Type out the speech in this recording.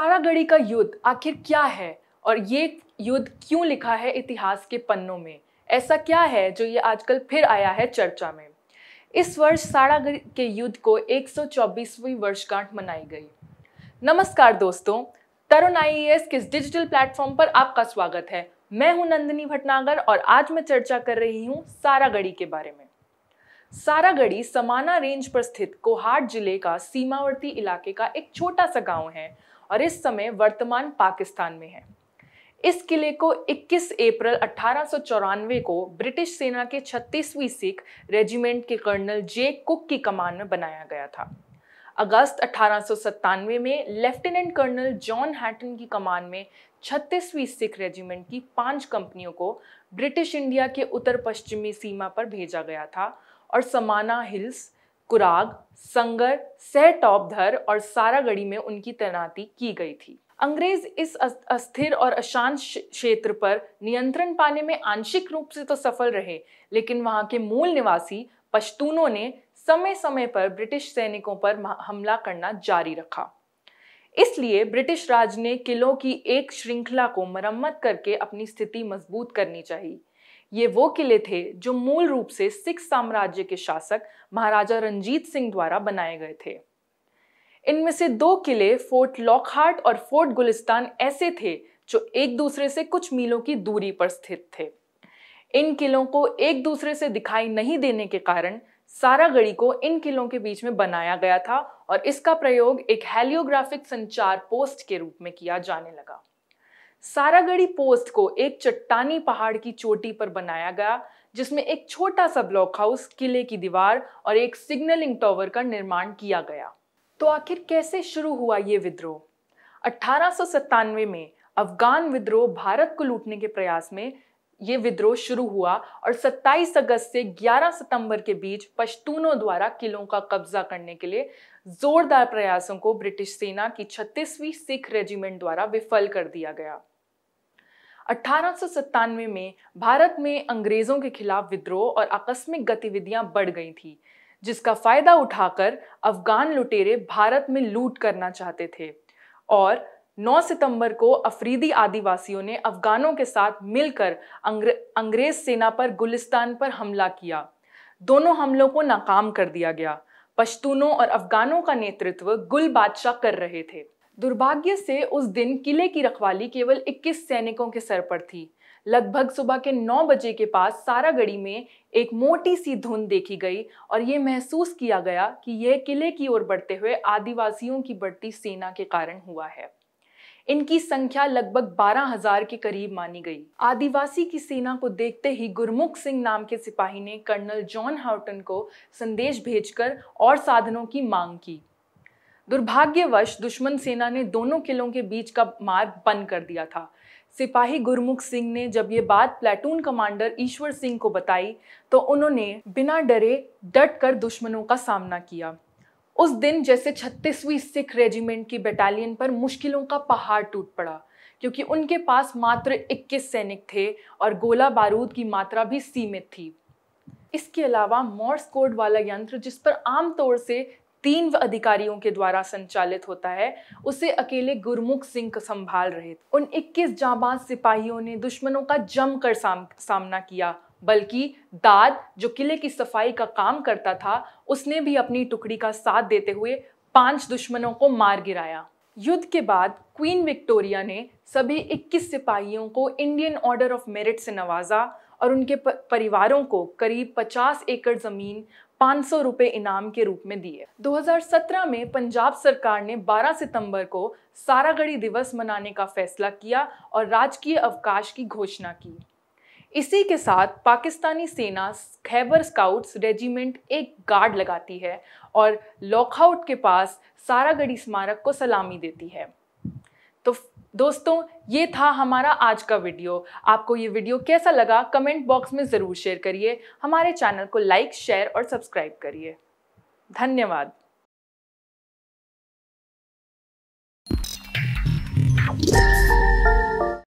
पिसारागढ़ी का युद्ध आखिर क्या है और ये युद्ध क्यों लिखा है इतिहास के पन्नों में ऐसा क्या है जो ये आजकल फिर आया है चर्चा में इस वर्ष सारागढ़ के युद्ध को 124वीं वर्षगांठ मनाई गई नमस्कार दोस्तों तरुण आई e के इस डिजिटल प्लेटफॉर्म पर आपका स्वागत है मैं हूं नंदिनी भटनागर और आज मैं चर्चा कर रही हूं सारागढ़ी के बारे में सारागढ़ी समाना रेंज पर स्थित कोहाट जिले का सीमावर्ती इलाके का एक छोटा सा गांव है और इस समय वर्तमान पाकिस्तान में है इस किले को 21 अप्रैल अठारह को ब्रिटिश सेना के 36वीं सिख रेजिमेंट के कर्नल जे कुक की कमान में बनाया गया था अगस्त अठारह में लेफ्टिनेंट कर्नल जॉन हैटन की कमान में 36वीं सिख रेजिमेंट की पांच कंपनियों को ब्रिटिश इंडिया के उत्तर पश्चिमी सीमा पर भेजा गया था और समाना हिल्स कुराग संगर सहटॉपधर और सारागढ़ी में उनकी तैनाती की गई थी अंग्रेज इस अस्थिर और अशांत क्षेत्र पर नियंत्रण पाने में आंशिक रूप से तो सफल रहे लेकिन वहां के मूल निवासी पश्तूनों ने समय समय पर ब्रिटिश सैनिकों पर हमला करना जारी रखा इसलिए ब्रिटिश राज ने किलों की एक श्रृंखला को मरम्मत करके अपनी स्थिति मजबूत करनी चाहिए ये वो किले थे जो मूल रूप से सिख साम्राज्य के शासक महाराजा रंजीत सिंह द्वारा बनाए गए थे इनमें से दो किले फोर्ट लॉकहार्ट और फोर्ट गुलिस्तान ऐसे थे जो एक दूसरे से कुछ मीलों की दूरी पर स्थित थे इन किलों को एक दूसरे से दिखाई नहीं देने के कारण सारागढ़ी को इन किलों के बीच में बनाया गया था और इसका प्रयोग एक हेलियोग्राफिक संचार पोस्ट के रूप में किया जाने लगा सारागढ़ी पोस्ट को एक चट्टानी पहाड़ की चोटी पर बनाया गया जिसमें एक छोटा सा ब्लॉक हाउस किले की दीवार और एक सिग्नलिंग टॉवर का निर्माण किया गया तो आखिर कैसे शुरू हुआ ये विद्रोह अठारह में अफगान विद्रोह भारत को लूटने के प्रयास में ये विद्रोह शुरू हुआ और 27 अगस्त से 11 सितंबर के बीच पश्तूनों द्वारा किलों का कब्जा करने के लिए जोरदार प्रयासों को ब्रिटिश सेना की 36वीं सिख रेजिमेंट द्वारा विफल कर दिया गया अट्ठारह में भारत में अंग्रेज़ों के खिलाफ विद्रोह और आकस्मिक गतिविधियां बढ़ गई थी जिसका फ़ायदा उठाकर अफगान लुटेरे भारत में लूट करना चाहते थे और 9 सितंबर को अफरीदी आदिवासियों ने अफगानों के साथ मिलकर अंग्रे, अंग्रेज सेना पर गुलिस्तान पर हमला किया दोनों हमलों को नाकाम कर दिया गया पश्तूनों और अफगानों का नेतृत्व गुल बादशाह कर रहे थे दुर्भाग्य से उस दिन किले की रखवाली केवल 21 सैनिकों के सर पर थी लगभग सुबह के 9 बजे के पास सारागढ़ी में एक मोटी सी धुंध देखी गई और ये महसूस किया गया कि यह किले की ओर बढ़ते हुए आदिवासियों की बढ़ती सेना के कारण हुआ है इनकी संख्या लगभग बारह हजार के करीब मानी गई आदिवासी की सेना को देखते ही गुरमुख सिंह नाम के सिपाही ने कर्नल जॉन हाउटन को संदेश भेजकर और साधनों की मांग की दुर्भाग्यवश दुश्मन सेना ने दोनों किलों के बीच का मार्ग बंद कर दिया था सिपाही गुरमुख सिंह ने जब ये बात प्लेटून कमांडर ईश्वर सिंह को बताई तो उन्होंने बिना डरे डट कर दुश्मनों का सामना किया उस दिन जैसे छत्तीसवीं सिख रेजिमेंट की बटालियन पर मुश्किलों का पहाड़ टूट पड़ा क्योंकि उनके पास मात्र 21 सैनिक थे और गोला बारूद की मात्रा भी सीमित थी इसके अलावा मॉर्स कोड वाला यंत्र जिस पर आमतौर से तीन अधिकारियों के द्वारा संचालित होता है उसे अकेले गुरमुख सिंह संभाल रहे थे उन 21 जाबाज सिपाहियों ने दुश्मनों का जमकर साम, सामना किया बल्कि दाद जो किले की सफाई का काम करता था उसने भी अपनी टुकड़ी का साथ देते हुए पांच दुश्मनों को मार गिराया युद्ध के बाद क्वीन विक्टोरिया ने सभी 21 सिपाहियों को इंडियन ऑर्डर ऑफ मेरिट से नवाजा और उनके परिवारों को करीब 50 एकड़ ज़मीन पाँच सौ रुपये इनाम के रूप में दिए 2017 में पंजाब सरकार ने 12 सितंबर को सारागढ़ी दिवस मनाने का फैसला किया और राजकीय अवकाश की घोषणा की इसी के साथ पाकिस्तानी सेना खैबर स्काउट्स रेजिमेंट एक गार्ड लगाती है और लॉकआउट के पास सारागढ़ी स्मारक को सलामी देती है तो दोस्तों ये था हमारा आज का वीडियो आपको ये वीडियो कैसा लगा कमेंट बॉक्स में ज़रूर शेयर करिए हमारे चैनल को लाइक शेयर और सब्सक्राइब करिए धन्यवाद